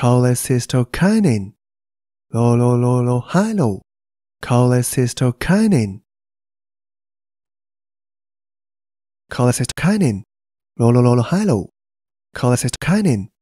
cholecystokinin, lolololohylo, cholecystokinin, cholecystokinin, sister cholecystokinin.